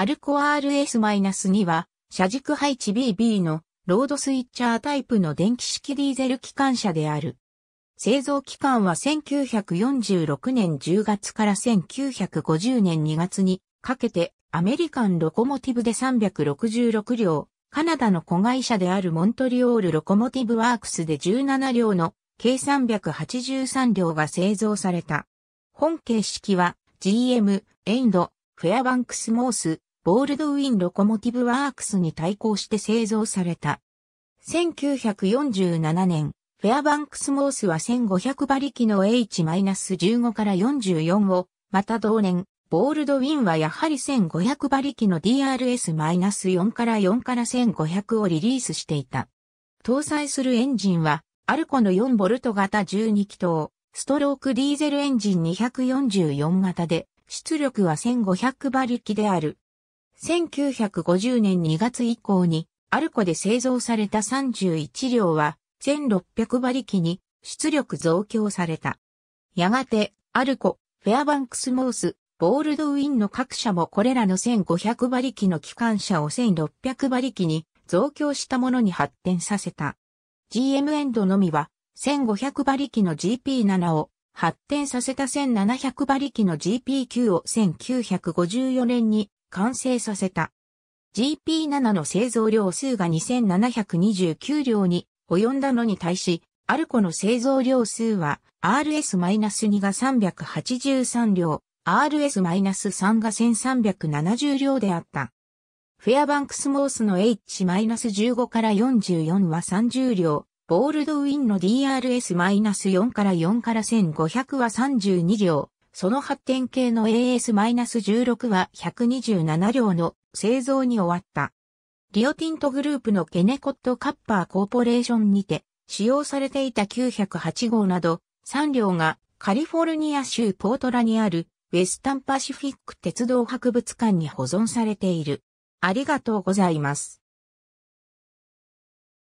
アルコ RS-2 は、車軸配置 BB のロードスイッチャータイプの電気式ディーゼル機関車である。製造期間は1946年10月から1950年2月にかけてアメリカンロコモティブで366両、カナダの子会社であるモントリオールロコモティブワークスで17両の計383両が製造された。本形式は GM、エンド、フェアバンクスモース、ボールドウィン・ロコモティブ・ワークスに対抗して製造された。1947年、フェアバンクス・モースは1500馬力の H-15 から44を、また同年、ボールドウィンはやはり1500馬力の DRS-4 から4から1500をリリースしていた。搭載するエンジンは、アルコの4ボルト型12気筒、ストロークディーゼルエンジン244型で、出力は1500馬力である。1950年2月以降に、アルコで製造された31両は、1600馬力に出力増強された。やがて、アルコ、フェアバンクスモース、ボールドウィンの各社もこれらの1500馬力の機関車を1600馬力に増強したものに発展させた。GM エンドのみは1500馬力の GP7 を発展させた1700馬力の GP9 を1954年に完成させた。GP7 の製造量数が2729両に及んだのに対し、アルコの製造量数は RS-2 が383両、RS-3 が1370両であった。フェアバンクスモースの H-15 から44は30両、ボールドウィンの DRS-4 から4から1500は32両、その発展系の AS-16 は127両の製造に終わった。リオティントグループのケネコットカッパーコーポレーションにて使用されていた908号など3両がカリフォルニア州ポートラにあるウェスタンパシフィック鉄道博物館に保存されている。ありがとうございます。